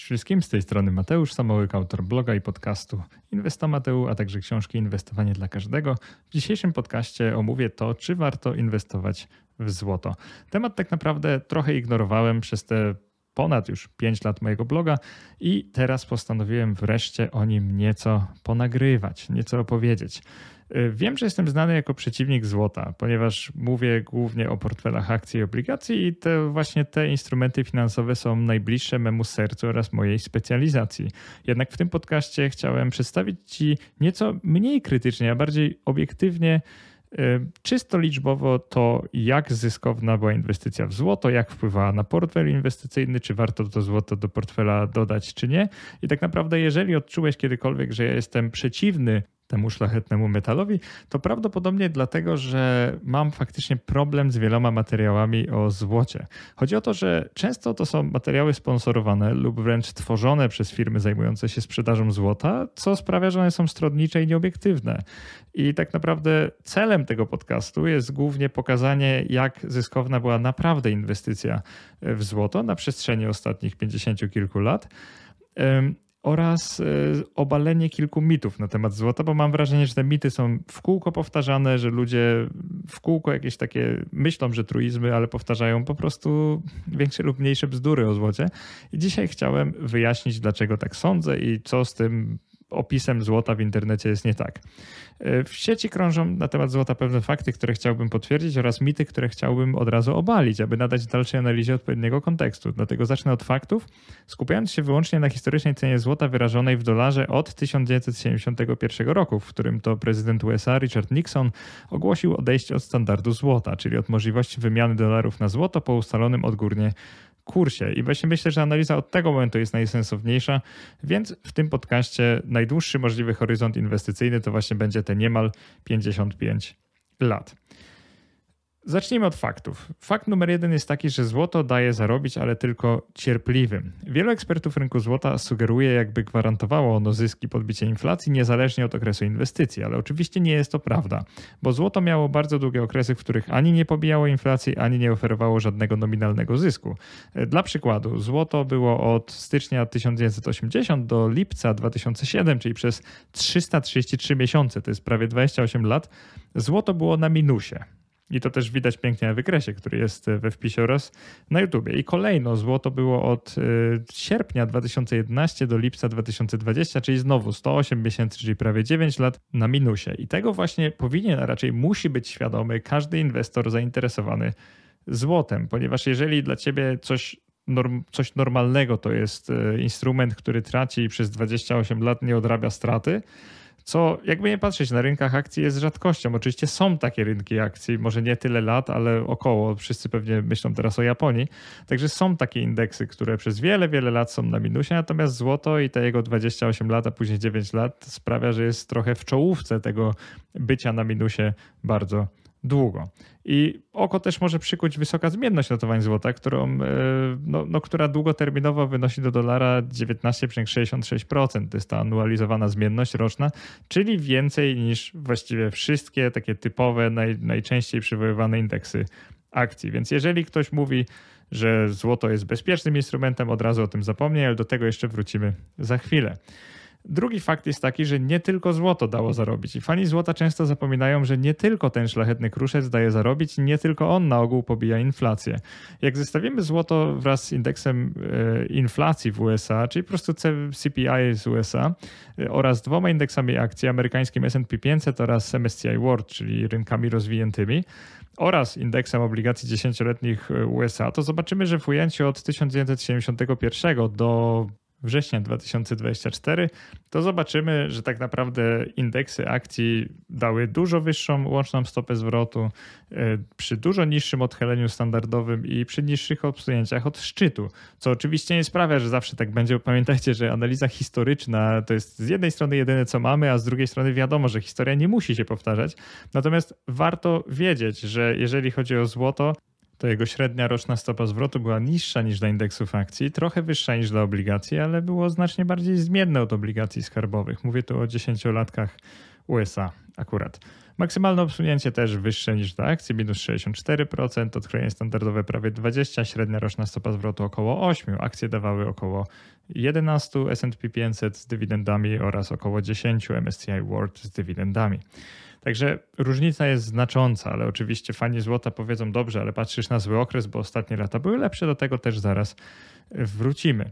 Cześć wszystkim, z tej strony Mateusz Samołyk, autor bloga i podcastu inwestor Mateu, a także książki Inwestowanie dla każdego. W dzisiejszym podcaście omówię to, czy warto inwestować w złoto. Temat tak naprawdę trochę ignorowałem przez te ponad już 5 lat mojego bloga i teraz postanowiłem wreszcie o nim nieco ponagrywać, nieco opowiedzieć. Y, wiem, że jestem znany jako przeciwnik złota, ponieważ mówię głównie o portfelach akcji i obligacji i te właśnie te instrumenty finansowe są najbliższe memu sercu oraz mojej specjalizacji. Jednak w tym podcaście chciałem przedstawić Ci nieco mniej krytycznie, a bardziej obiektywnie y, czysto liczbowo to, jak zyskowna była inwestycja w złoto, jak wpływała na portfel inwestycyjny, czy warto to złoto do portfela dodać, czy nie. I tak naprawdę, jeżeli odczułeś kiedykolwiek, że ja jestem przeciwny temu szlachetnemu metalowi, to prawdopodobnie dlatego, że mam faktycznie problem z wieloma materiałami o złocie. Chodzi o to, że często to są materiały sponsorowane lub wręcz tworzone przez firmy zajmujące się sprzedażą złota, co sprawia, że one są stronnicze i nieobiektywne. I tak naprawdę celem tego podcastu jest głównie pokazanie, jak zyskowna była naprawdę inwestycja w złoto na przestrzeni ostatnich 50 kilku lat oraz y, obalenie kilku mitów na temat złota, bo mam wrażenie, że te mity są w kółko powtarzane, że ludzie w kółko jakieś takie myślą, że truizmy, ale powtarzają po prostu większe lub mniejsze bzdury o złocie. I dzisiaj chciałem wyjaśnić, dlaczego tak sądzę i co z tym opisem złota w internecie jest nie tak. E, w sieci krążą na temat złota pewne fakty, które chciałbym potwierdzić oraz mity, które chciałbym od razu obalić, aby nadać dalszej analizie odpowiedniego kontekstu. Dlatego zacznę od faktów, skupiając się wyłącznie na historycznej cenie złota wyrażonej w dolarze od 1971 roku, w którym to prezydent USA Richard Nixon ogłosił odejście od standardu złota, czyli od możliwości wymiany dolarów na złoto po ustalonym odgórnie kursie. I właśnie myślę, że analiza od tego momentu jest najsensowniejsza, więc w tym podcaście najdłuższy możliwy horyzont inwestycyjny to właśnie będzie te niemal 55 lat. Zacznijmy od faktów. Fakt numer jeden jest taki, że złoto daje zarobić, ale tylko cierpliwym. Wielu ekspertów rynku złota sugeruje, jakby gwarantowało ono zyski podbicie inflacji, niezależnie od okresu inwestycji, ale oczywiście nie jest to prawda, bo złoto miało bardzo długie okresy, w których ani nie pobijało inflacji, ani nie oferowało żadnego nominalnego zysku. E, dla przykładu, złoto było od stycznia 1980 do lipca 2007, czyli przez 333 miesiące, to jest prawie 28 lat, złoto było na minusie. I to też widać pięknie na wykresie, który jest e, we wpisie oraz na YouTubie. I kolejno złoto było od e, sierpnia 2011 do lipca 2020, czyli znowu 108 miesięcy, czyli prawie 9 lat na minusie. I tego właśnie powinien, a raczej musi być świadomy każdy inwestor zainteresowany złotem, ponieważ jeżeli dla ciebie coś Norm, coś normalnego to jest e, instrument, który traci i przez 28 lat nie odrabia straty, co jakby nie patrzeć na rynkach akcji jest rzadkością. Oczywiście są takie rynki akcji, może nie tyle lat, ale około. Wszyscy pewnie myślą teraz o Japonii. Także są takie indeksy, które przez wiele, wiele lat są na minusie, natomiast złoto i te jego 28 lat, a później 9 lat sprawia, że jest trochę w czołówce tego bycia na minusie bardzo długo. I oko też może przykuć wysoka zmienność notowań złota, którą, e, no, no, która długoterminowo wynosi do dolara 19,66%. To jest ta anualizowana zmienność roczna, czyli więcej niż właściwie wszystkie takie typowe, naj, najczęściej przywoływane indeksy akcji. Więc jeżeli ktoś mówi, że złoto jest bezpiecznym instrumentem, od razu o tym zapomnij, ale do tego jeszcze wrócimy za chwilę. Drugi fakt jest taki, że nie tylko złoto dało zarobić i fani złota często zapominają, że nie tylko ten szlachetny kruszec daje zarobić i nie tylko on na ogół pobija inflację. Jak zestawimy złoto wraz z indeksem e, inflacji w USA, czyli po prostu CPI z USA e, oraz dwoma indeksami akcji, amerykańskim S&P 500 oraz MSCI World, czyli rynkami rozwiniętymi, oraz indeksem obligacji dziesięcioletnich e, USA, to zobaczymy, że w ujęciu od 1971 do września 2024, to zobaczymy, że tak naprawdę indeksy akcji dały dużo wyższą łączną stopę zwrotu e, przy dużo niższym odchyleniu standardowym i przy niższych odsunięciach od szczytu, co oczywiście nie sprawia, że zawsze tak będzie. Pamiętajcie, że analiza historyczna to jest z jednej strony jedyne, co mamy, a z drugiej strony wiadomo, że historia nie musi się powtarzać. Natomiast warto wiedzieć, że jeżeli chodzi o złoto, to jego średnia roczna stopa zwrotu była niższa niż dla indeksów akcji, trochę wyższa niż dla obligacji, ale było znacznie bardziej zmienne od obligacji skarbowych. Mówię tu o dziesięciolatkach USA akurat. Maksymalne obsunięcie też wyższe niż dla akcji, minus 64%, odchylenie standardowe prawie 20%, średnia roczna stopa zwrotu około 8%, akcje dawały około 11%, S&P 500 z dywidendami oraz około 10% MSCI World z dywidendami. Także różnica jest znacząca, ale oczywiście fani złota powiedzą dobrze, ale patrzysz na zły okres, bo ostatnie lata były lepsze, do tego też zaraz wrócimy.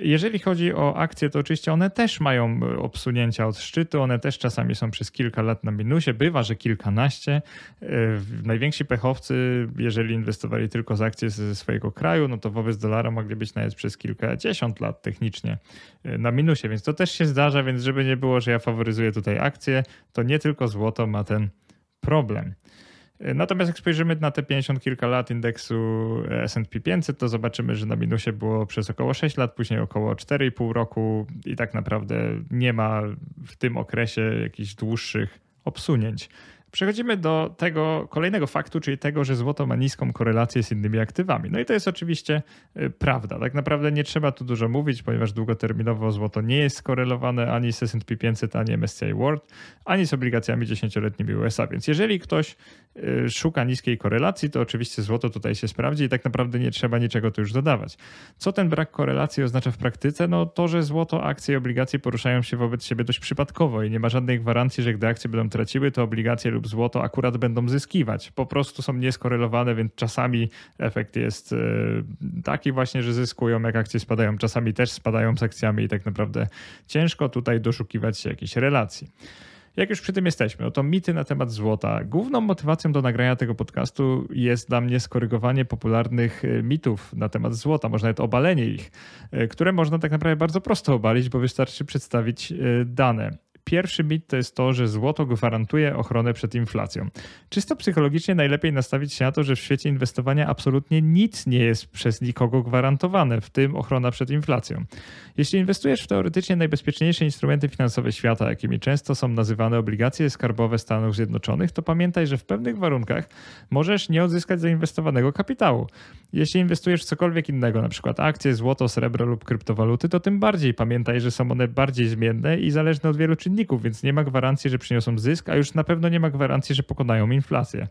Jeżeli chodzi o akcje, to oczywiście one też mają e, obsunięcia od szczytu, one też czasami są przez kilka lat na minusie, bywa, że kilkanaście. E, najwięksi pechowcy, jeżeli inwestowali tylko z akcje ze swojego kraju, no to wobec dolara mogli być nawet przez kilkadziesiąt lat technicznie e, na minusie, więc to też się zdarza, więc żeby nie było, że ja faworyzuję tutaj akcje, to nie tylko złoto ma ten problem. E, natomiast jak spojrzymy na te 50 kilka lat indeksu e, S&P 500, to zobaczymy, że na minusie było przez około 6 lat, później około 4,5 roku i tak naprawdę nie ma w tym okresie jakichś dłuższych obsunięć. Przechodzimy do tego kolejnego faktu, czyli tego, że złoto ma niską korelację z innymi aktywami. No i to jest oczywiście y, prawda. Tak naprawdę nie trzeba tu dużo mówić, ponieważ długoterminowo złoto nie jest skorelowane ani z S&P 500, ani MSCI World, ani z obligacjami 10-letnimi USA. Więc jeżeli ktoś y, szuka niskiej korelacji, to oczywiście złoto tutaj się sprawdzi i tak naprawdę nie trzeba niczego tu już dodawać. Co ten brak korelacji oznacza w praktyce? No to, że złoto, akcje i obligacje poruszają się wobec siebie dość przypadkowo i nie ma żadnej gwarancji, że gdy akcje będą traciły, to obligacje lub złoto akurat będą zyskiwać. Po prostu są nieskorelowane, więc czasami efekt jest e, taki właśnie, że zyskują jak akcje spadają, czasami też spadają z akcjami i tak naprawdę ciężko tutaj doszukiwać się jakiejś relacji. Jak już przy tym jesteśmy, oto mity na temat złota. Główną motywacją do nagrania tego podcastu jest dla mnie skorygowanie popularnych e, mitów na temat złota, może nawet obalenie ich, e, które można tak naprawdę bardzo prosto obalić, bo wystarczy przedstawić dane. Pierwszy bit to jest to, że złoto gwarantuje ochronę przed inflacją. Czysto psychologicznie najlepiej nastawić się na to, że w świecie inwestowania absolutnie nic nie jest przez nikogo gwarantowane, w tym ochrona przed inflacją. Jeśli inwestujesz w teoretycznie najbezpieczniejsze instrumenty finansowe świata, jakimi często są nazywane obligacje skarbowe Stanów Zjednoczonych, to pamiętaj, że w pewnych warunkach możesz nie odzyskać zainwestowanego kapitału. Jeśli inwestujesz w cokolwiek innego, np. akcje, złoto, srebro lub kryptowaluty, to tym bardziej pamiętaj, że są one bardziej zmienne i zależne od wielu czynników więc nie ma gwarancji, że przyniosą zysk, a już na pewno nie ma gwarancji, że pokonają inflację.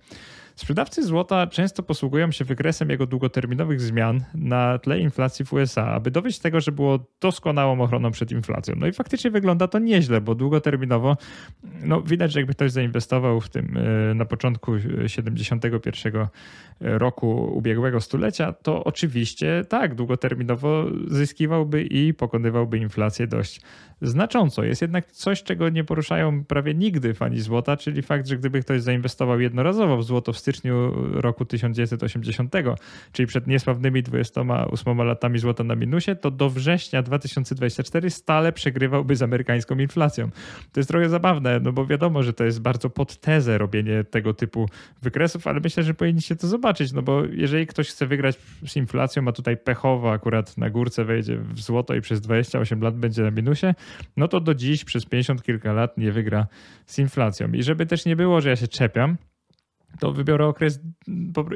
Sprzedawcy złota często posługują się wykresem jego długoterminowych zmian na tle inflacji w USA, aby dowieść tego, że było doskonałą ochroną przed inflacją. No i faktycznie wygląda to nieźle, bo długoterminowo no, widać, że jakby ktoś zainwestował w tym e, na początku 71 e, roku ubiegłego stulecia, to oczywiście tak, długoterminowo zyskiwałby i pokonywałby inflację dość znacząco. Jest jednak coś, czego nie poruszają prawie nigdy fani złota, czyli fakt, że gdyby ktoś zainwestował jednorazowo w złoto w styczniu roku 1980, czyli przed niesławnymi 28 latami złota na minusie, to do września 2024 stale przegrywałby z amerykańską inflacją. To jest trochę zabawne, no bo wiadomo, że to jest bardzo pod tezę robienie tego typu wykresów, ale myślę, że powinniście to zobaczyć, no bo jeżeli ktoś chce wygrać z inflacją, a tutaj pechowa akurat na górce wejdzie w złoto i przez 28 lat będzie na minusie, no to do dziś przez 50 kilka lat nie wygra z inflacją. I żeby też nie było, że ja się czepiam, to wybiorę okres,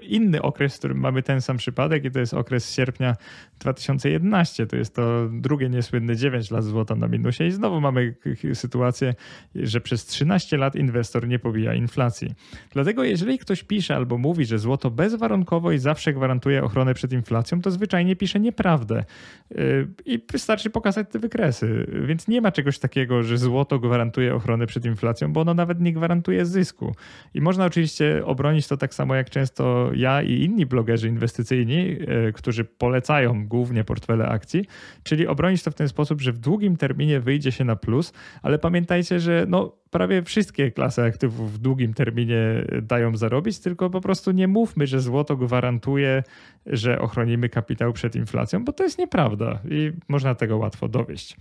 inny okres, w którym mamy ten sam przypadek i to jest okres sierpnia 2011. To jest to drugie niesłynne 9 lat złota na minusie i znowu mamy sytuację, że przez 13 lat inwestor nie powija inflacji. Dlatego jeżeli ktoś pisze albo mówi, że złoto bezwarunkowo i zawsze gwarantuje ochronę przed inflacją, to zwyczajnie pisze nieprawdę. Y, I wystarczy pokazać te wykresy. Więc nie ma czegoś takiego, że złoto gwarantuje ochronę przed inflacją, bo ono nawet nie gwarantuje zysku. I można oczywiście obronić to tak samo jak często ja i inni blogerzy inwestycyjni, e, którzy polecają głównie portfele akcji, czyli obronić to w ten sposób, że w długim terminie wyjdzie się na plus, ale pamiętajcie, że no, prawie wszystkie klasy aktywów w długim terminie e, dają zarobić, tylko po prostu nie mówmy, że złoto gwarantuje, że ochronimy kapitał przed inflacją, bo to jest nieprawda i można tego łatwo dowieść.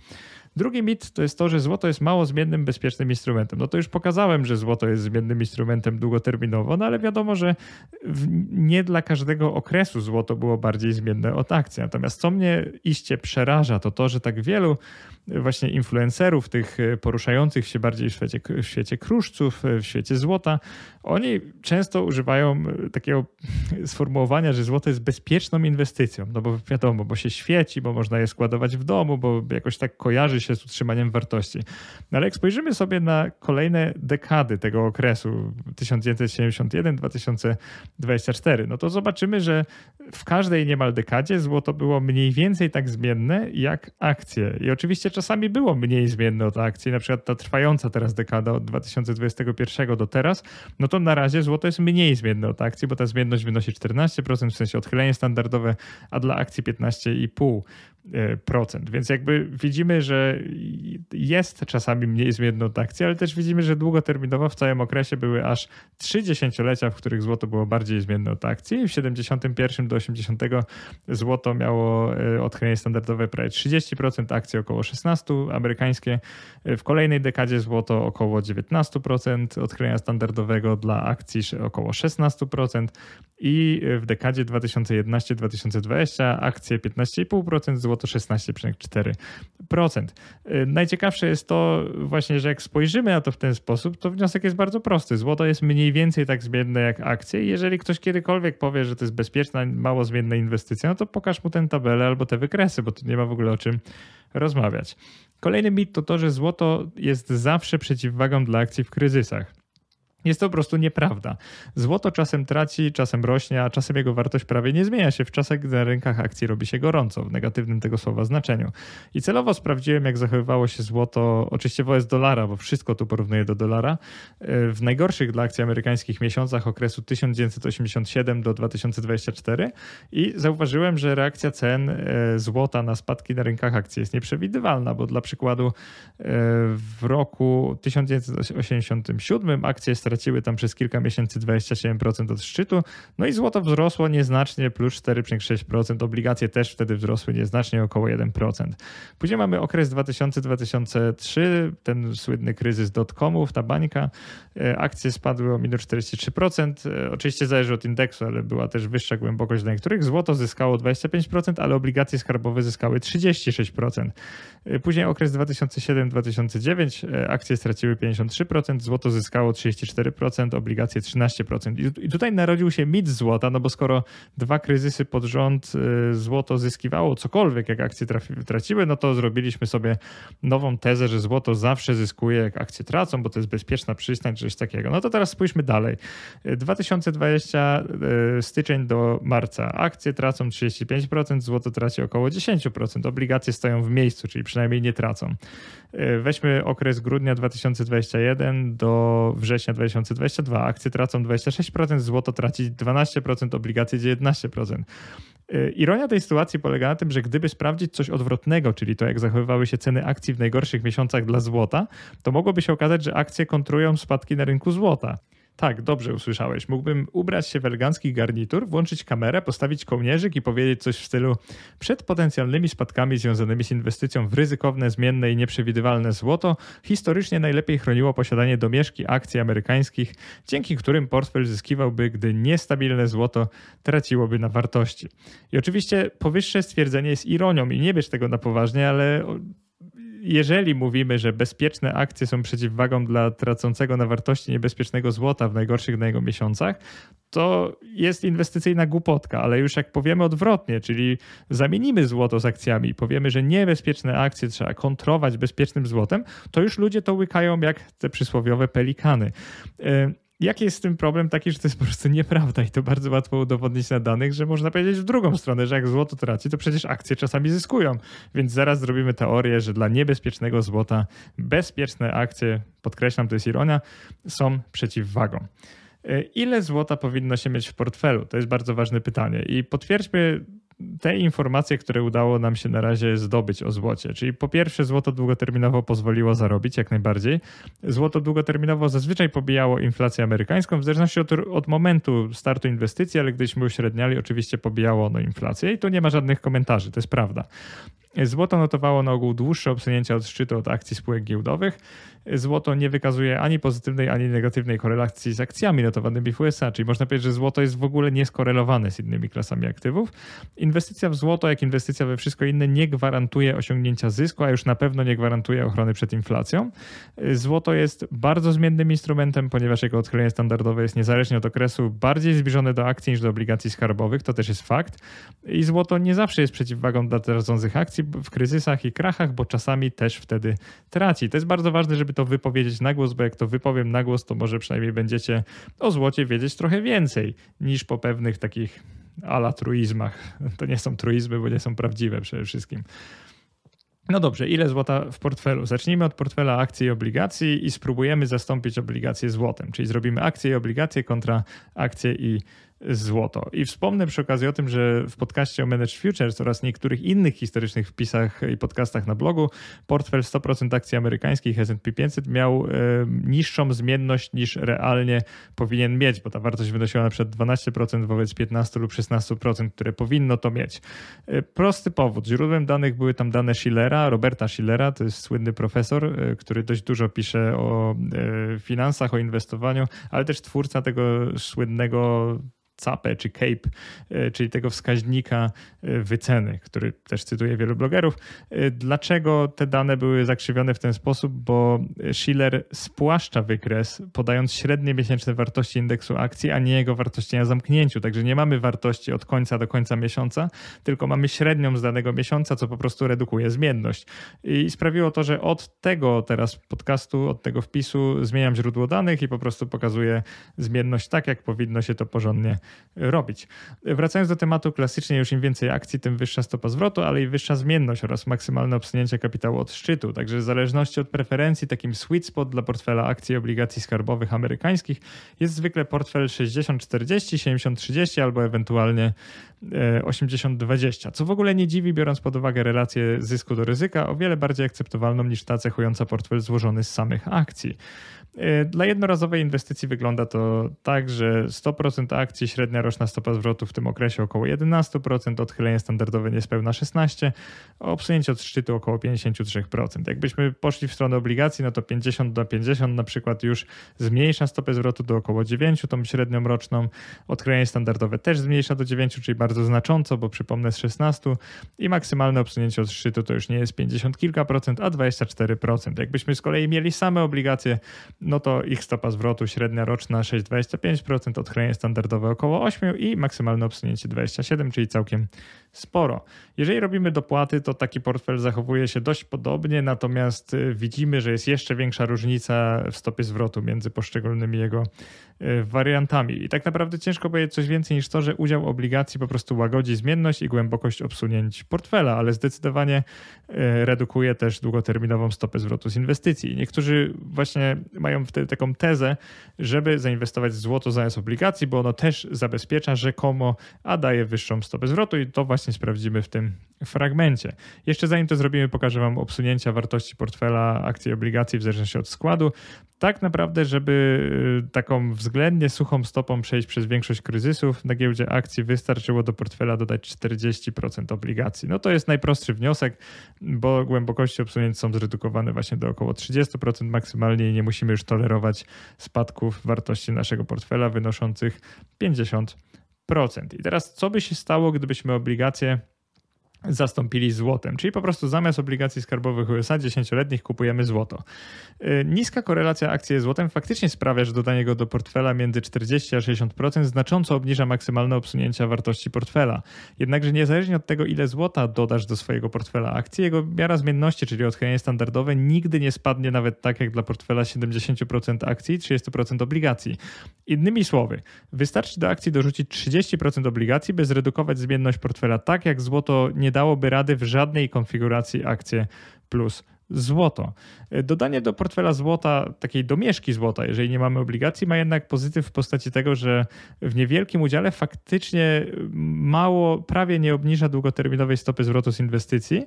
Drugi mit to jest to, że złoto jest mało zmiennym, bezpiecznym instrumentem. No to już pokazałem, że złoto jest zmiennym instrumentem długoterminowo, no ale wiadomo, że nie dla każdego okresu złoto było bardziej zmienne od akcji. Natomiast co mnie iście przeraża, to to, że tak wielu właśnie influencerów, tych e, poruszających się bardziej w świecie, w świecie kruszców, e, w świecie złota, oni często używają e, takiego sformułowania, że złoto jest bezpieczną inwestycją, no bo wiadomo, bo się świeci, bo można je składować w domu, bo jakoś tak kojarzy się z utrzymaniem wartości. No ale jak spojrzymy sobie na kolejne dekady tego okresu 1971-2024, no to zobaczymy, że w każdej niemal dekadzie złoto było mniej więcej tak zmienne jak akcje. I oczywiście czasami było mniej zmienne od akcji, na przykład ta trwająca teraz dekada od 2021 do teraz, no to na razie złoto jest mniej zmienne od akcji, bo ta zmienność wynosi 14%, w sensie odchylenie standardowe, a dla akcji 15,5%. Więc jakby widzimy, że jest czasami mniej zmienną akcji, ale też widzimy, że długoterminowo w całym okresie były aż 3 dziesięciolecia, w których złoto było bardziej zmienną od akcji. W 71 do 80 złoto miało e, odchylenie standardowe prawie 30%, akcje około 16%, amerykańskie e, w kolejnej dekadzie złoto około 19% odchylenia standardowego dla akcji około 16%, i e, w dekadzie 2011-2020 akcje 15,5%, złoto 16,4%. E, najciekawsze jest to właśnie, że jak spojrzymy na to w ten sposób, to wniosek jest bardzo prosty. Złoto jest mniej więcej tak zmienne jak akcje i jeżeli ktoś kiedykolwiek powie, że to jest bezpieczna, mało zmienna inwestycja, no to pokaż mu tę tabelę albo te wykresy, bo tu nie ma w ogóle o czym rozmawiać. Kolejny mit to to, że złoto jest zawsze przeciwwagą dla akcji w kryzysach. Jest to po prostu nieprawda. Złoto czasem traci, czasem rośnie, a czasem jego wartość prawie nie zmienia się w czasach, gdy na rynkach akcji robi się gorąco, w negatywnym tego słowa znaczeniu. I celowo sprawdziłem, jak zachowywało się złoto, oczywiście wobec dolara, bo wszystko tu porównuję do dolara, w najgorszych dla akcji amerykańskich miesiącach okresu 1987 do 2024 i zauważyłem, że reakcja cen e, złota na spadki na rynkach akcji jest nieprzewidywalna, bo dla przykładu e, w roku 1987 akcje straciły straciły tam przez kilka miesięcy 27% od szczytu, no i złoto wzrosło nieznacznie, plus 4,6%, obligacje też wtedy wzrosły nieznacznie, około 1%. Później mamy okres 2000-2003, ten słynny kryzys dotcomów, ta bańka, e, akcje spadły o minus 43%, e, oczywiście zależy od indeksu, ale była też wyższa głębokość dla niektórych, złoto zyskało 25%, ale obligacje skarbowe zyskały 36%. E, później okres 2007-2009, akcje straciły 53%, złoto zyskało 34%, 4%, obligacje 13%. I, tutaj narodził się mit złota, no bo skoro dwa kryzysy pod rząd y, złoto zyskiwało cokolwiek, jak akcje traciły, no to zrobiliśmy sobie nową tezę, że złoto zawsze zyskuje, jak akcje tracą, bo to jest bezpieczna przystań, coś takiego. No to teraz spójrzmy dalej. 2020 y, y, styczeń do marca. Akcje tracą 35%, złoto traci około 10%, obligacje stoją w miejscu, czyli przynajmniej nie tracą. Weźmy okres grudnia 2021 do września 2021 2022, akcje tracą 26%, złoto traci 12%, obligacje 19%. Y, ironia tej sytuacji polega na tym, że gdyby sprawdzić coś odwrotnego, czyli to jak zachowywały się ceny akcji w najgorszych miesiącach dla złota, to mogłoby się okazać, że akcje kontrują spadki na rynku złota. Tak, dobrze usłyszałeś. Mógłbym ubrać się w elegancki garnitur, włączyć kamerę, postawić kołnierzyk i powiedzieć coś w stylu przed potencjalnymi spadkami związanymi z inwestycją w ryzykowne, zmienne i nieprzewidywalne złoto historycznie najlepiej chroniło posiadanie domieszki akcji amerykańskich, dzięki którym portfel zyskiwałby, gdy niestabilne złoto traciłoby na wartości. I oczywiście powyższe stwierdzenie jest ironią i nie bierz tego na poważnie, ale jeżeli mówimy, że bezpieczne akcje są przeciwwagą dla tracącego na wartości niebezpiecznego złota w najgorszych na jego miesiącach, to jest inwestycyjna głupotka, ale już jak powiemy odwrotnie, czyli zamienimy złoto z akcjami i powiemy, że niebezpieczne akcje trzeba kontrować bezpiecznym złotem, to już ludzie to łykają jak te przysłowiowe pelikany. Y, Jaki jest z tym problem taki, że to jest po prostu nieprawda i to bardzo łatwo udowodnić na danych, że można powiedzieć w drugą stronę, że jak złoto traci, to przecież akcje czasami zyskują. Więc zaraz zrobimy teorię, że dla niebezpiecznego złota bezpieczne akcje, podkreślam, to jest ironia, są przeciwwagą. E, ile złota powinno się mieć w portfelu? To jest bardzo ważne pytanie. I potwierdźmy te informacje, które udało nam się na razie zdobyć o złocie. Czyli po pierwsze, złoto długoterminowo pozwoliło zarobić jak najbardziej. Złoto długoterminowo zazwyczaj pobijało inflację amerykańską, w zależności od, od momentu startu inwestycji, ale gdyśmy uśredniali, oczywiście pobijało ono inflację i tu nie ma żadnych komentarzy, to jest prawda. Złoto notowało na ogół dłuższe obsunięcia od szczytu od akcji spółek giełdowych. Złoto nie wykazuje ani pozytywnej, ani negatywnej korelacji z akcjami notowanymi w USA, czyli można powiedzieć, że złoto jest w ogóle nieskorelowane z innymi klasami aktywów. Inwestycja w złoto, jak inwestycja we wszystko inne, nie gwarantuje osiągnięcia zysku, a już na pewno nie gwarantuje ochrony przed inflacją. Złoto jest bardzo zmiennym instrumentem, ponieważ jego odchylenie standardowe jest niezależnie od okresu bardziej zbliżone do akcji niż do obligacji skarbowych, to też jest fakt. I złoto nie zawsze jest przeciwwagą dla rządzących akcji, w kryzysach i krachach, bo czasami też wtedy traci. To jest bardzo ważne, żeby to wypowiedzieć na głos, bo jak to wypowiem na głos, to może przynajmniej będziecie o złocie wiedzieć trochę więcej niż po pewnych takich ala truizmach. To nie są truizmy, bo nie są prawdziwe przede wszystkim. No dobrze, ile złota w portfelu? Zacznijmy od portfela akcji i obligacji i spróbujemy zastąpić obligacje złotem, czyli zrobimy akcje i obligacje kontra akcje i złoto. I wspomnę przy okazji o tym, że w podcaście o Managed Futures oraz niektórych innych historycznych wpisach i podcastach na blogu portfel 100% akcji amerykańskich S&P 500 miał niższą zmienność niż realnie powinien mieć, bo ta wartość wynosiła na przykład 12% wobec 15 lub 16%, które powinno to mieć. E, prosty powód. Źródłem danych były tam dane Schillera, Roberta Schillera, to jest słynny profesor, e, który dość dużo pisze o e, finansach, o inwestowaniu, ale też twórca tego słynnego CAPE czy CAPE, e, czyli tego wskaźnika e, wyceny, który też cytuje wielu blogerów. E, dlaczego te dane były zakrzywione w ten sposób? Bo Schiller spłaszcza wykres, podając średnie miesięczne wartości indeksu akcji, a nie jego wartości na zamknięciu. Także nie mamy wartości od końca do końca miesiąca, tylko mamy średnią z danego miesiąca, co po prostu redukuje zmienność. I sprawiło to, że od tego teraz podcastu, od tego wpisu zmieniam źródło danych i po prostu pokazuję zmienność tak, jak powinno się to porządnie robić. Wracając do tematu, klasycznie już im więcej akcji, tym wyższa stopa zwrotu, ale i wyższa zmienność oraz maksymalne obsunięcie kapitału od szczytu. Także w zależności od preferencji, takim sweet spot dla portfela akcji i obligacji skarbowych amerykańskich jest zwykle portfel 60-40, 70-30 albo ewentualnie 80-20, e, co w ogóle nie dziwi, biorąc pod uwagę relację zysku do ryzyka, o wiele bardziej akceptowalną niż ta cechująca portfel złożony z samych akcji. E, dla jednorazowej inwestycji wygląda to tak, że 100% akcji średnio średnia roczna stopa zwrotu w tym okresie około 11%, odchylenie standardowe niespełna 16%, obsunięcie od szczytu około 53%. Jakbyśmy poszli w stronę obligacji, no to 50 do 50 na przykład już zmniejsza stopę zwrotu do około 9, tą średnią roczną. Odchylenie standardowe też zmniejsza do 9, czyli bardzo znacząco, bo przypomnę z 16 i maksymalne obsunięcie od szczytu to już nie jest 50 kilka procent, a 24%. Jakbyśmy z kolei mieli same obligacje, no to ich stopa zwrotu średnia roczna 6,25%, odchylenie standardowe około około 8 i maksymalne obsunięcie 27, czyli całkiem sporo. Jeżeli robimy dopłaty, to taki portfel zachowuje się dość podobnie, natomiast y, widzimy, że jest jeszcze większa różnica w stopie zwrotu między poszczególnymi jego y, wariantami. I tak naprawdę ciężko powiedzieć coś więcej niż to, że udział obligacji po prostu łagodzi zmienność i głębokość obsunięć portfela, ale zdecydowanie y, redukuje też długoterminową stopę zwrotu z inwestycji. Niektórzy właśnie mają wtedy taką tezę, żeby zainwestować w złoto zamiast obligacji, bo ono też zabezpiecza rzekomo, a daje wyższą stopę zwrotu i to właśnie właśnie sprawdzimy w tym fragmencie. Jeszcze zanim to zrobimy, pokażę Wam obsunięcia wartości portfela akcji i obligacji w zależności od składu. Tak naprawdę, żeby y, taką względnie suchą stopą przejść przez większość kryzysów, na giełdzie akcji wystarczyło do portfela dodać 40% obligacji. No to jest najprostszy wniosek, bo głębokości obsunięć są zredukowane właśnie do około 30% maksymalnie i nie musimy już tolerować spadków wartości naszego portfela wynoszących 50%. I teraz, co by się stało, gdybyśmy obligacje zastąpili złotem. Czyli po prostu zamiast obligacji skarbowych USA 10-letnich kupujemy złoto. Y, niska korelacja akcji z złotem faktycznie sprawia, że dodanie go do portfela między 40 a 60% znacząco obniża maksymalne obsunięcia wartości portfela. Jednakże niezależnie od tego, ile złota dodasz do swojego portfela akcji, jego miara zmienności, czyli odchylenie standardowe, nigdy nie spadnie nawet tak jak dla portfela 70% akcji i 30% obligacji. Innymi słowy, wystarczy do akcji dorzucić 30% obligacji, by zredukować zmienność portfela tak, jak złoto nie dałoby rady w żadnej konfiguracji akcje plus złoto. Dodanie do portfela złota, takiej domieszki złota, jeżeli nie mamy obligacji, ma jednak pozytyw w postaci tego, że w niewielkim udziale faktycznie mało, prawie nie obniża długoterminowej stopy zwrotu z inwestycji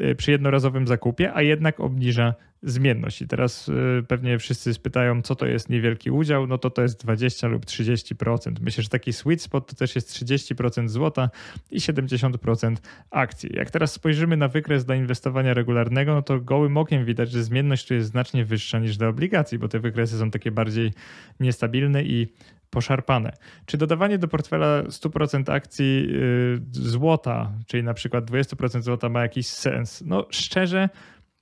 e, przy jednorazowym zakupie, a jednak obniża zmienność. I teraz y, pewnie wszyscy spytają, co to jest niewielki udział. No to to jest 20 lub 30%. Myślę, że taki sweet spot to też jest 30% złota i 70% akcji. Jak teraz spojrzymy na wykres dla inwestowania regularnego, no to gołym okiem widać, że zmienność tu jest znacznie wyższa niż dla obligacji, bo te wykresy są takie bardziej niestabilne i poszarpane. Czy dodawanie do portfela 100% akcji y, złota, czyli na przykład 20% złota ma jakiś sens? No szczerze,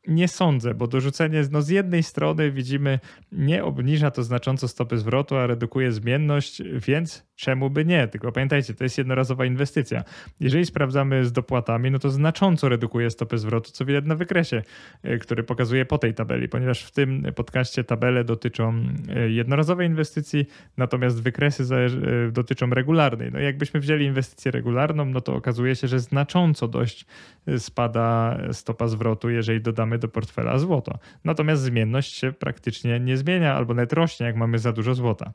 nie sądzę, bo dorzucenie no z jednej strony widzimy nie obniża to znacząco stopy zwrotu, a redukuje zmienność, więc Czemu by nie? Tylko pamiętajcie, to jest jednorazowa inwestycja. Jeżeli sprawdzamy z dopłatami, no to znacząco redukuje stopę zwrotu, co widać na wykresie, e, który pokazuje po tej tabeli, ponieważ w tym podcaście tabele dotyczą e, jednorazowej inwestycji, natomiast wykresy e, dotyczą regularnej. No jakbyśmy wzięli inwestycję regularną, no to okazuje się, że znacząco dość spada stopa zwrotu, jeżeli dodamy do portfela złoto. Natomiast zmienność się praktycznie nie zmienia albo nawet rośnie, jak mamy za dużo złota.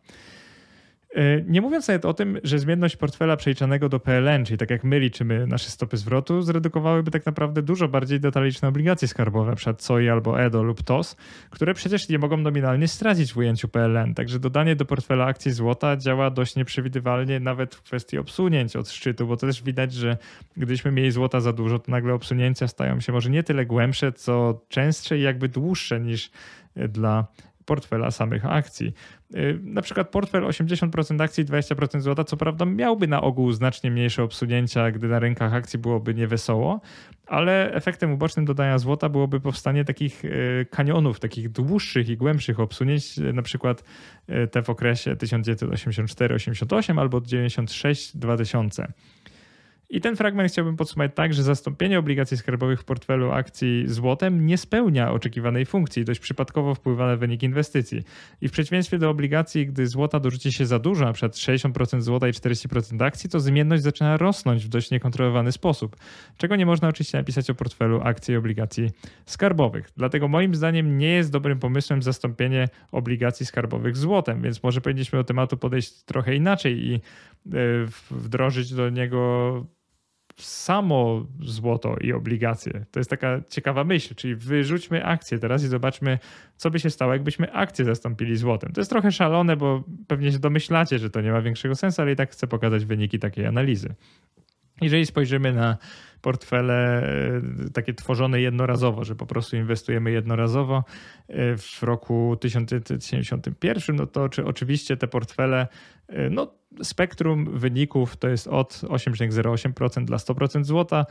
E, nie mówiąc nawet o tym, że zmienność portfela przeliczanego do PLN, czyli tak jak my liczymy nasze stopy zwrotu, zredukowałyby tak naprawdę dużo bardziej detaliczne obligacje skarbowe, np. COI albo EDO lub TOS, które przecież nie mogą nominalnie stracić w ujęciu PLN. Także dodanie do portfela akcji złota działa dość nieprzewidywalnie nawet w kwestii obsunięć od szczytu, bo to też widać, że gdyśmy mieli złota za dużo, to nagle obsunięcia stają się może nie tyle głębsze, co częstsze i jakby dłuższe niż dla portfela samych akcji. Y, na przykład portfel 80% akcji, 20% złota, co prawda miałby na ogół znacznie mniejsze obsunięcia, gdy na rynkach akcji byłoby niewesoło, ale efektem ubocznym dodania złota byłoby powstanie takich y, kanionów, takich dłuższych i głębszych obsunięć, na przykład y, te w okresie 1984-88 albo 96-2000. I ten fragment chciałbym podsumować tak, że zastąpienie obligacji skarbowych w portfelu akcji złotem nie spełnia oczekiwanej funkcji, dość przypadkowo wpływa na wynik inwestycji. I w przeciwieństwie do obligacji, gdy złota dorzuci się za dużo, np. 60% złota i 40% akcji, to zmienność zaczyna rosnąć w dość niekontrolowany sposób, czego nie można oczywiście napisać o portfelu akcji i obligacji skarbowych. Dlatego moim zdaniem nie jest dobrym pomysłem zastąpienie obligacji skarbowych złotem, więc może powinniśmy do tematu podejść trochę inaczej i e, wdrożyć do niego samo złoto i obligacje. To jest taka ciekawa myśl, czyli wyrzućmy akcje teraz i zobaczmy, co by się stało, jakbyśmy akcje zastąpili złotem. To jest trochę szalone, bo pewnie się domyślacie, że to nie ma większego sensu, ale i tak chcę pokazać wyniki takiej analizy. Jeżeli spojrzymy na portfele y, takie tworzone jednorazowo, że po prostu inwestujemy jednorazowo. Y, w roku 1971, no to czy, oczywiście te portfele, y, no spektrum wyników to jest od 8,08% dla 100% złota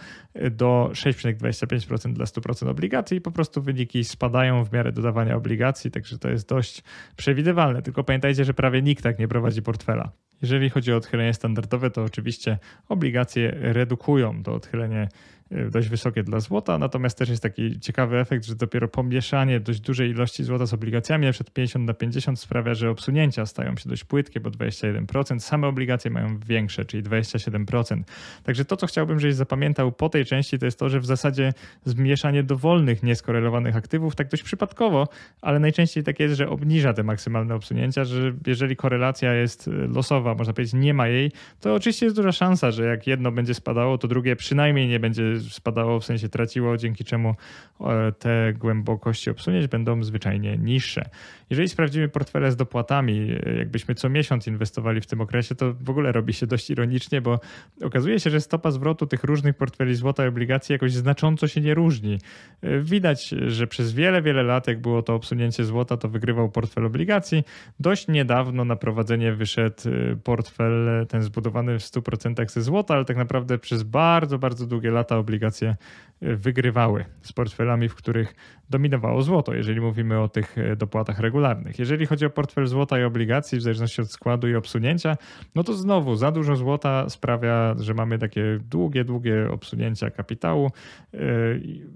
do 6,25% dla 100% obligacji i po prostu wyniki spadają w miarę dodawania obligacji, także to jest dość przewidywalne. Tylko pamiętajcie, że prawie nikt tak nie prowadzi portfela. Jeżeli chodzi o odchylenie standardowe, to oczywiście obligacje redukują to odchylenie Y, dość wysokie dla złota, natomiast też jest taki ciekawy efekt, że dopiero pomieszanie dość dużej ilości złota z obligacjami, przed 50 na 50 sprawia, że obsunięcia stają się dość płytkie, bo 21%, same obligacje mają większe, czyli 27%. Także to, co chciałbym, żebyś zapamiętał po tej części, to jest to, że w zasadzie zmieszanie dowolnych nieskorelowanych aktywów, tak dość przypadkowo, ale najczęściej tak jest, że obniża te maksymalne obsunięcia, że jeżeli korelacja jest y, losowa, można powiedzieć nie ma jej, to oczywiście jest duża szansa, że jak jedno będzie spadało, to drugie przynajmniej nie będzie spadało, w sensie traciło, dzięki czemu e, te głębokości obsunięć będą zwyczajnie niższe. Jeżeli sprawdzimy portfele z dopłatami, e, jakbyśmy co miesiąc inwestowali w tym okresie, to w ogóle robi się dość ironicznie, bo okazuje się, że stopa zwrotu tych różnych portfeli złota i obligacji jakoś znacząco się nie różni. E, widać, że przez wiele, wiele lat, jak było to obsunięcie złota, to wygrywał portfel obligacji. Dość niedawno na prowadzenie wyszedł portfel ten zbudowany w 100% ze złota, ale tak naprawdę przez bardzo, bardzo długie lata obligacje e, wygrywały z portfelami, w których dominowało złoto, jeżeli mówimy o tych e, dopłatach regularnych. Jeżeli chodzi o portfel złota i obligacji, w zależności od składu i obsunięcia, no to znowu za dużo złota sprawia, że mamy takie długie, długie obsunięcia kapitału. E,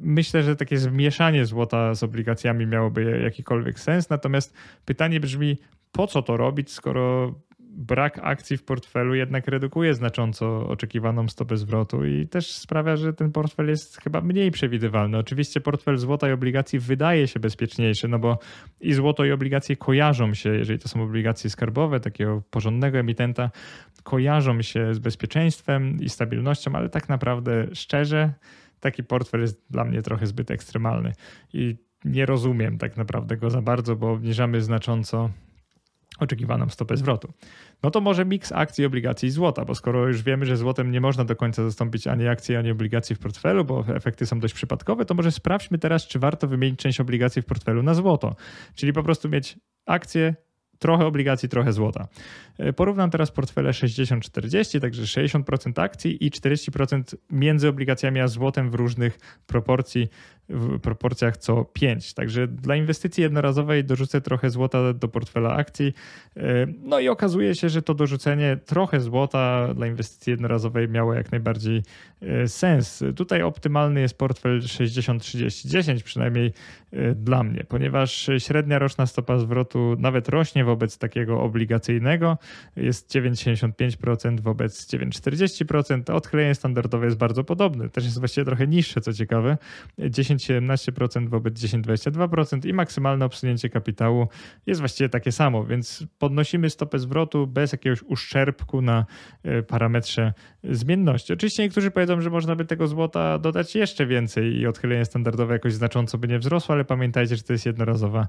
myślę, że takie zmieszanie złota z obligacjami miałoby jakikolwiek sens, natomiast pytanie brzmi, po co to robić, skoro brak akcji w portfelu jednak redukuje znacząco oczekiwaną stopę zwrotu i też sprawia, że ten portfel jest chyba mniej przewidywalny. Oczywiście portfel złota i obligacji wydaje się bezpieczniejszy, no bo i złoto i obligacje kojarzą się, jeżeli to są obligacje skarbowe takiego porządnego emitenta, kojarzą się z bezpieczeństwem i stabilnością, ale tak naprawdę szczerze taki portfel jest dla mnie trochę zbyt ekstremalny i nie rozumiem tak naprawdę go za bardzo, bo obniżamy znacząco oczekiwaną stopę zwrotu. No to może miks akcji, obligacji i złota, bo skoro już wiemy, że złotem nie można do końca zastąpić ani akcji, ani obligacji w portfelu, bo efekty są dość przypadkowe, to może sprawdźmy teraz, czy warto wymienić część obligacji w portfelu na złoto. Czyli po prostu mieć akcje, trochę obligacji, trochę złota. E, porównam teraz portfele 60-40, także 60% akcji i 40% między obligacjami a złotem w różnych proporcji w proporcjach co 5. Także dla inwestycji jednorazowej dorzucę trochę złota do portfela akcji. Y, no i okazuje się, że to dorzucenie trochę złota dla inwestycji jednorazowej miało jak najbardziej y, sens. Tutaj optymalny jest portfel 60-30-10, przynajmniej y, dla mnie, ponieważ średnia roczna stopa zwrotu nawet rośnie wobec takiego obligacyjnego. Jest 9,75% wobec 9,40%. A odchylenie standardowe jest bardzo podobne. Też jest właściwie trochę niższe, co ciekawe. 10 10-17% wobec 10-22% i maksymalne obsunięcie kapitału jest właściwie takie samo, więc podnosimy stopę zwrotu bez jakiegoś uszczerbku na e, parametrze zmienności. Oczywiście niektórzy powiedzą, że można by tego złota dodać jeszcze więcej i odchylenie standardowe jakoś znacząco by nie wzrosło, ale pamiętajcie, że to jest jednorazowa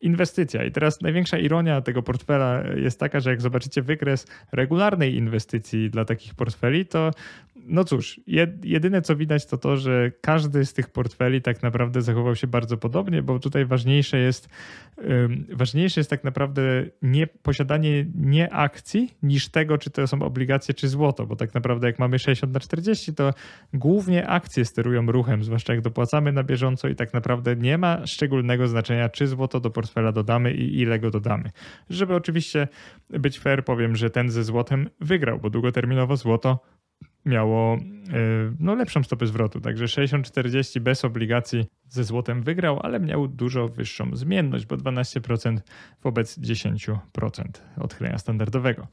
inwestycja. I teraz największa ironia tego portfela jest taka, że jak zobaczycie wykres regularnej inwestycji dla takich portfeli, to no cóż, jedyne co widać to to, że każdy z tych portfeli tak naprawdę zachował się bardzo podobnie, bo tutaj ważniejsze jest, ważniejsze jest tak naprawdę nie posiadanie nie akcji niż tego, czy to są obligacje, czy złoto, bo tak naprawdę prawda, jak mamy 60 na 40, to głównie akcje sterują ruchem, zwłaszcza jak dopłacamy na bieżąco i tak naprawdę nie ma szczególnego znaczenia, czy złoto do portfela dodamy i ile go dodamy. Żeby oczywiście być fair, powiem, że ten ze złotem wygrał, bo długoterminowo złoto miało e, no, lepszą stopę zwrotu. Także 60-40 bez obligacji ze złotem wygrał, ale miał dużo wyższą zmienność, bo 12% wobec 10% odchylenia standardowego.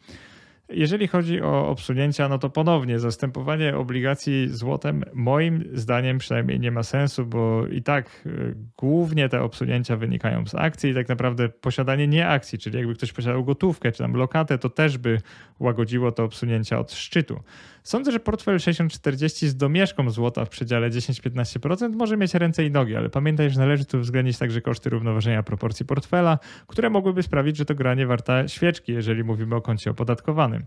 Jeżeli chodzi o obsunięcia, no to ponownie zastępowanie obligacji złotem moim zdaniem przynajmniej nie ma sensu, bo i tak y, głównie te obsunięcia wynikają z akcji i tak naprawdę posiadanie nie akcji, czyli jakby ktoś posiadał gotówkę czy tam lokatę, to też by łagodziło to obsunięcia od szczytu. Sądzę, że portfel 6040 z domieszką złota w przedziale 10-15% może mieć ręce i nogi, ale pamiętaj, że należy tu uwzględnić także koszty równoważenia proporcji portfela, które mogłyby sprawić, że to granie warta świeczki, jeżeli mówimy o koncie opodatkowanym.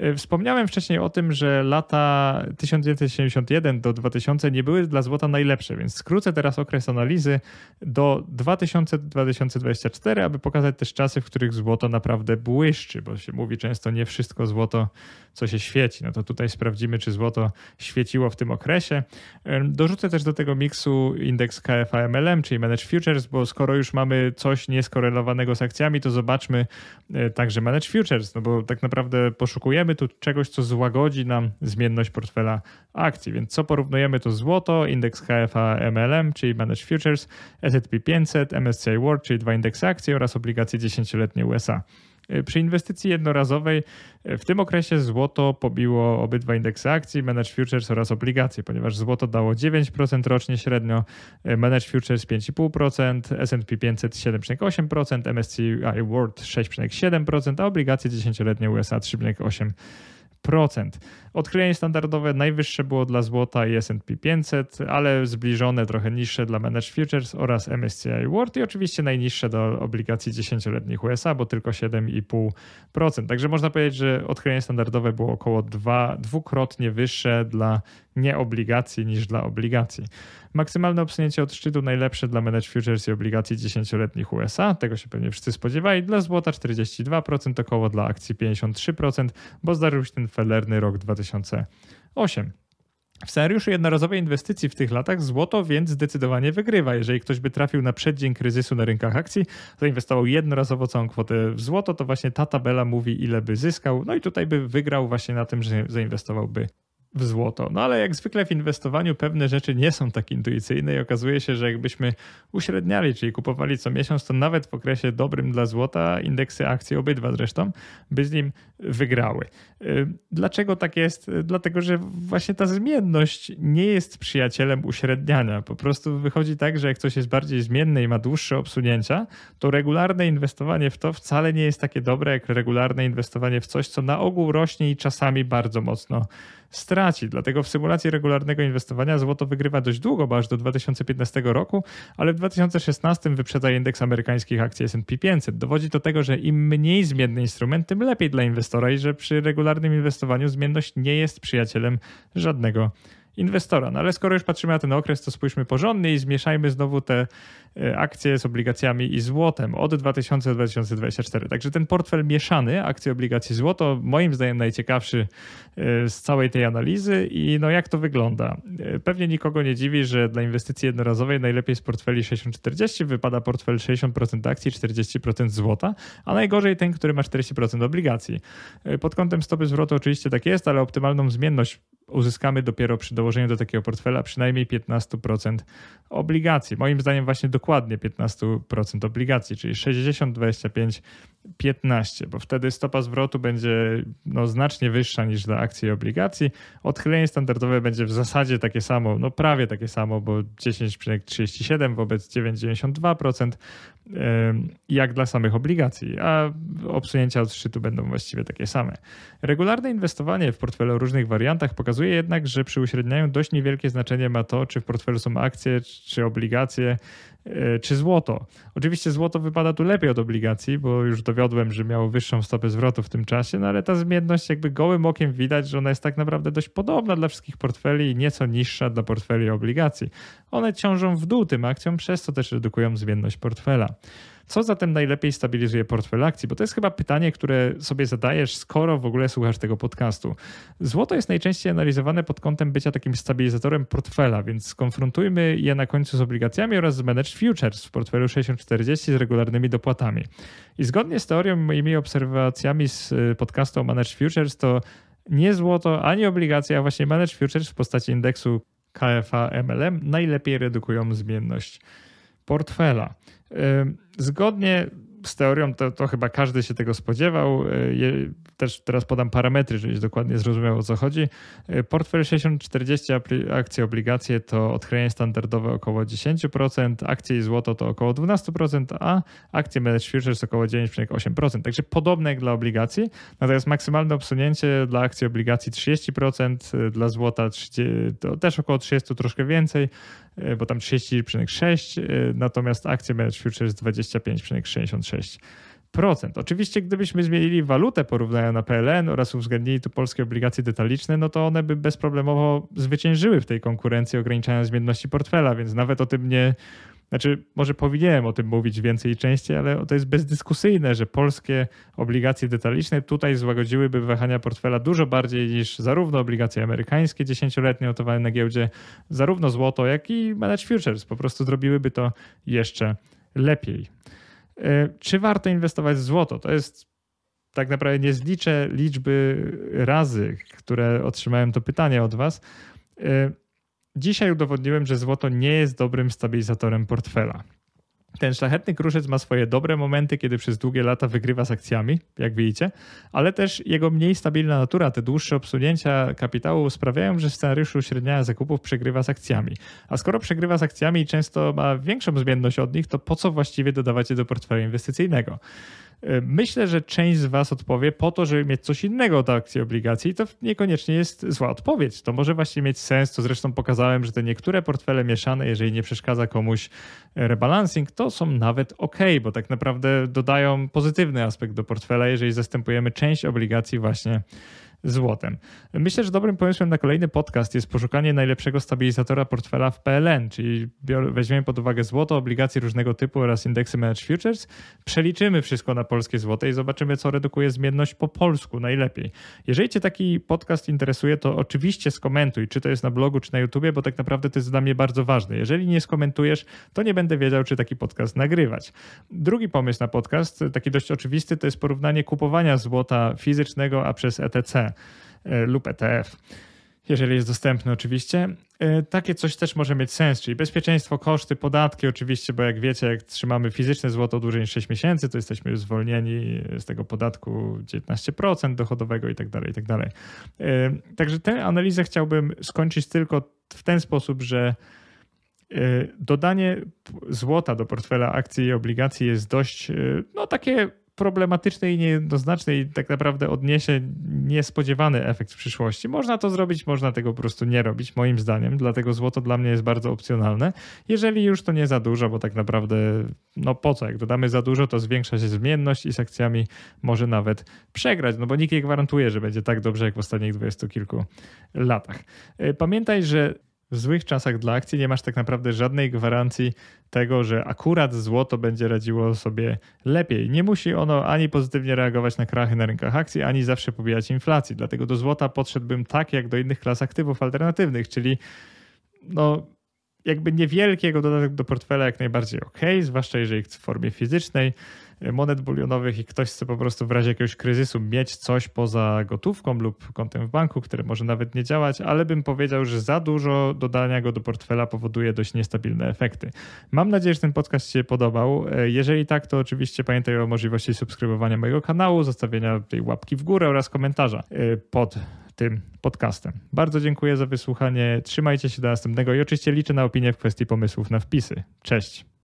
E, wspomniałem wcześniej o tym, że lata 1971 do 2000 nie były dla złota najlepsze, więc skrócę teraz okres analizy do 2000-2024, aby pokazać też czasy, w których złoto naprawdę błyszczy, bo się mówi często nie wszystko złoto, co się świeci. No to tutaj sprawdzimy, czy złoto świeciło w tym okresie. E, dorzucę też do tego miksu indeks KFA MLM, czyli Managed Futures, bo skoro już mamy coś nieskorelowanego z akcjami, to zobaczmy e, także Managed Futures, no bo tak naprawdę poszukujemy potrzebujemy tu czegoś, co złagodzi nam zmienność portfela akcji. Więc co porównujemy to złoto, indeks HFA MLM, czyli Managed Futures, S&P 500, MSCI World, czyli dwa indeksy akcji oraz obligacje 10-letnie USA. Y, przy inwestycji jednorazowej y, w tym okresie złoto pobiło obydwa indeksy akcji, Managed Futures oraz obligacje, ponieważ złoto dało 9% rocznie średnio, y, Managed Futures 5,5%, S&P 500 7,8%, MSCI World 6,7%, a obligacje 10-letnie USA 3,8%. Odchylenie standardowe najwyższe było dla złota i S&P 500, ale zbliżone trochę niższe dla Managed Futures oraz MSCI World i oczywiście najniższe do obligacji 10-letnich USA, bo tylko 7,5%. Także można powiedzieć, że odchylenie standardowe było około dwa, dwukrotnie wyższe dla nieobligacji niż dla obligacji. Maksymalne obsunięcie od szczytu najlepsze dla Managed Futures i obligacji 10-letnich USA, tego się pewnie wszyscy spodziewali, dla złota 42%, około dla akcji 53%, bo zdarzył się ten felerny rok 2020. 2008. W scenariuszu jednorazowej inwestycji w tych latach złoto więc zdecydowanie wygrywa. Jeżeli ktoś by trafił na przeddzień kryzysu na rynkach akcji, zainwestował jednorazowo całą kwotę w złoto, to właśnie ta tabela mówi, ile by zyskał. No i tutaj by wygrał właśnie na tym, że zainwestowałby w złoto. No ale jak zwykle w inwestowaniu pewne rzeczy nie są tak intuicyjne i okazuje się, że jakbyśmy uśredniali, czyli kupowali co miesiąc, to nawet w okresie dobrym dla złota indeksy akcji obydwa zresztą by z nim wygrały. Y, dlaczego tak jest? Y, dlatego, że właśnie ta zmienność nie jest przyjacielem uśredniania. Po prostu wychodzi tak, że jak coś jest bardziej zmienne i ma dłuższe obsunięcia, to regularne inwestowanie w to wcale nie jest takie dobre jak regularne inwestowanie w coś, co na ogół rośnie i czasami bardzo mocno straci. Dlatego w symulacji regularnego inwestowania złoto wygrywa dość długo, bo aż do 2015 roku, ale w 2016 wyprzedza indeks amerykańskich akcji S&P 500. Dowodzi do tego, że im mniej zmienny instrument, tym lepiej dla inwestora i że przy regularnym inwestowaniu zmienność nie jest przyjacielem żadnego inwestora. No ale skoro już patrzymy na ten okres, to spójrzmy porządnie i zmieszajmy znowu te e, akcje z obligacjami i złotem od 2000 do 2024. Także ten portfel mieszany, akcje, obligacje, złoto, moim zdaniem najciekawszy e, z całej tej analizy. I no jak to wygląda? E, pewnie nikogo nie dziwi, że dla inwestycji jednorazowej najlepiej z portfeli 60-40 wypada portfel 60% akcji, 40% złota, a najgorzej ten, który ma 40% obligacji. Pod kątem stopy zwrotu oczywiście tak jest, ale optymalną zmienność uzyskamy dopiero przy dołożeniu do takiego portfela przynajmniej 15% obligacji. Moim zdaniem właśnie dokładnie 15% obligacji, czyli 60, 25, 15, bo wtedy stopa zwrotu będzie no, znacznie wyższa niż dla akcji i obligacji. Odchylenie standardowe będzie w zasadzie takie samo, no prawie takie samo, bo 10,37 wobec 9,92% jak dla samych obligacji, a obsunięcia od szczytu będą właściwie takie same. Regularne inwestowanie w portfelu o różnych wariantach pokazuje jednak, że przy uśrednianiu dość niewielkie znaczenie ma to, czy w portfelu są akcje, czy obligacje, e, czy złoto. Oczywiście złoto wypada tu lepiej od obligacji, bo już do dowiodłem, że miał wyższą stopę zwrotu w tym czasie, no ale ta zmienność jakby gołym okiem widać, że ona jest tak naprawdę dość podobna dla wszystkich portfeli i nieco niższa dla portfeli obligacji. One ciążą w dół tym akcjom, przez co też redukują zmienność portfela. Co zatem najlepiej stabilizuje portfel akcji? Bo to jest chyba pytanie, które sobie zadajesz, skoro w ogóle słuchasz tego podcastu. Złoto jest najczęściej analizowane pod kątem bycia takim stabilizatorem portfela, więc skonfrontujmy je na końcu z obligacjami oraz z Managed Futures w portfelu 6040 z regularnymi dopłatami. I zgodnie z teorią moimi obserwacjami z y, podcastu o Managed Futures to nie złoto ani obligacje, a właśnie Managed Futures w postaci indeksu KFA MLM najlepiej redukują zmienność portfela. Zgodnie z teorią, to, to chyba każdy się tego spodziewał. Y, też teraz podam parametry, żebyś dokładnie zrozumiał o co chodzi. Y, portfel 6040 akcje, obligacje to odchylenie standardowe około 10%, akcje i złoto to około 12%, a akcje managed futures około 9,8%. Także podobne jak dla obligacji, natomiast maksymalne obsunięcie dla akcji obligacji 30%, y, dla złota 30, to też około 30, troszkę więcej, E, bo tam 30,6, e, natomiast akcje Managed Futures 25,66%. Oczywiście, gdybyśmy zmienili walutę porównania na PLN oraz uwzględnili tu polskie obligacje detaliczne, no to one by bezproblemowo zwyciężyły w tej konkurencji ograniczania zmienności portfela, więc nawet o tym nie znaczy, może powinienem o tym mówić więcej i częściej, ale to jest bezdyskusyjne, że polskie obligacje detaliczne tutaj złagodziłyby wahania portfela dużo bardziej niż zarówno obligacje amerykańskie dziesięcioletnie notowane na giełdzie, zarówno złoto, jak i managed futures. Po prostu zrobiłyby to jeszcze lepiej. E, czy warto inwestować w złoto? To jest tak naprawdę niezliczę liczby razy, które otrzymałem to pytanie od Was e, Dzisiaj udowodniłem, że złoto nie jest dobrym stabilizatorem portfela. Ten szlachetny kruszec ma swoje dobre momenty, kiedy przez długie lata wygrywa z akcjami, jak widzicie, ale też jego mniej stabilna natura, te dłuższe obsunięcia kapitału sprawiają, że w scenariuszu średnia zakupów przegrywa z akcjami. A skoro przegrywa z akcjami i często ma większą zmienność od nich, to po co właściwie dodawać je do portfela inwestycyjnego? E, myślę, że część z Was odpowie po to, żeby mieć coś innego od akcji obligacji. To niekoniecznie jest zła odpowiedź. To może właśnie mieć sens. To zresztą pokazałem, że te niektóre portfele mieszane, jeżeli nie przeszkadza komuś e, rebalancing, to są nawet ok, bo tak naprawdę dodają pozytywny aspekt do portfela, jeżeli zastępujemy część obligacji właśnie złotem. Myślę, że dobrym pomysłem na kolejny podcast jest poszukanie najlepszego stabilizatora portfela w PLN, czyli weźmiemy pod uwagę złoto, obligacje różnego typu oraz indeksy Managed Futures, przeliczymy wszystko na polskie złote i zobaczymy, co redukuje zmienność po polsku najlepiej. Jeżeli Cię taki podcast interesuje, to oczywiście skomentuj, czy to jest na blogu, czy na YouTubie, bo tak naprawdę to jest dla mnie bardzo ważne. Jeżeli nie skomentujesz, to nie będę wiedział, czy taki podcast nagrywać. Drugi pomysł na podcast, taki dość oczywisty, to jest porównanie kupowania złota fizycznego, a przez ETC. E, lub ETF. Jeżeli jest dostępny, oczywiście. E, takie coś też może mieć sens, czyli bezpieczeństwo, koszty, podatki, oczywiście, bo jak wiecie, jak trzymamy fizyczne złoto dłużej niż 6 miesięcy, to jesteśmy zwolnieni z tego podatku 19% dochodowego i tak dalej, i tak dalej. E, także tę analizę chciałbym skończyć tylko w ten sposób, że dodanie złota do portfela akcji i obligacji jest dość no takie problematycznej i niejednoznaczny i tak naprawdę odniesie niespodziewany efekt w przyszłości. Można to zrobić, można tego po prostu nie robić, moim zdaniem. Dlatego złoto dla mnie jest bardzo opcjonalne. Jeżeli już, to nie za dużo, bo tak naprawdę, no po co? Jak dodamy za dużo, to zwiększa się zmienność i z akcjami może nawet przegrać, no bo nikt nie gwarantuje, że będzie tak dobrze jak w ostatnich dwudziestu kilku latach. Y, pamiętaj, że w złych czasach dla akcji nie masz tak naprawdę żadnej gwarancji tego, że akurat złoto będzie radziło sobie lepiej. Nie musi ono ani pozytywnie reagować na krachy na rynkach akcji, ani zawsze pobijać inflacji. Dlatego do złota podszedłbym tak jak do innych klas aktywów alternatywnych, czyli no jakby niewielkiego dodatek do portfela jak najbardziej ok, zwłaszcza jeżeli w formie fizycznej monet bulionowych i ktoś chce po prostu w razie jakiegoś kryzysu mieć coś poza gotówką lub kontem w banku, które może nawet nie działać, ale bym powiedział, że za dużo dodania go do portfela powoduje dość niestabilne efekty. Mam nadzieję, że ten podcast Ci się podobał. Jeżeli tak, to oczywiście pamiętaj o możliwości subskrybowania mojego kanału, zostawienia tej łapki w górę oraz komentarza e, pod tym podcastem. Bardzo dziękuję za wysłuchanie. Trzymajcie się do następnego i oczywiście liczę na opinię w kwestii pomysłów na wpisy. Cześć.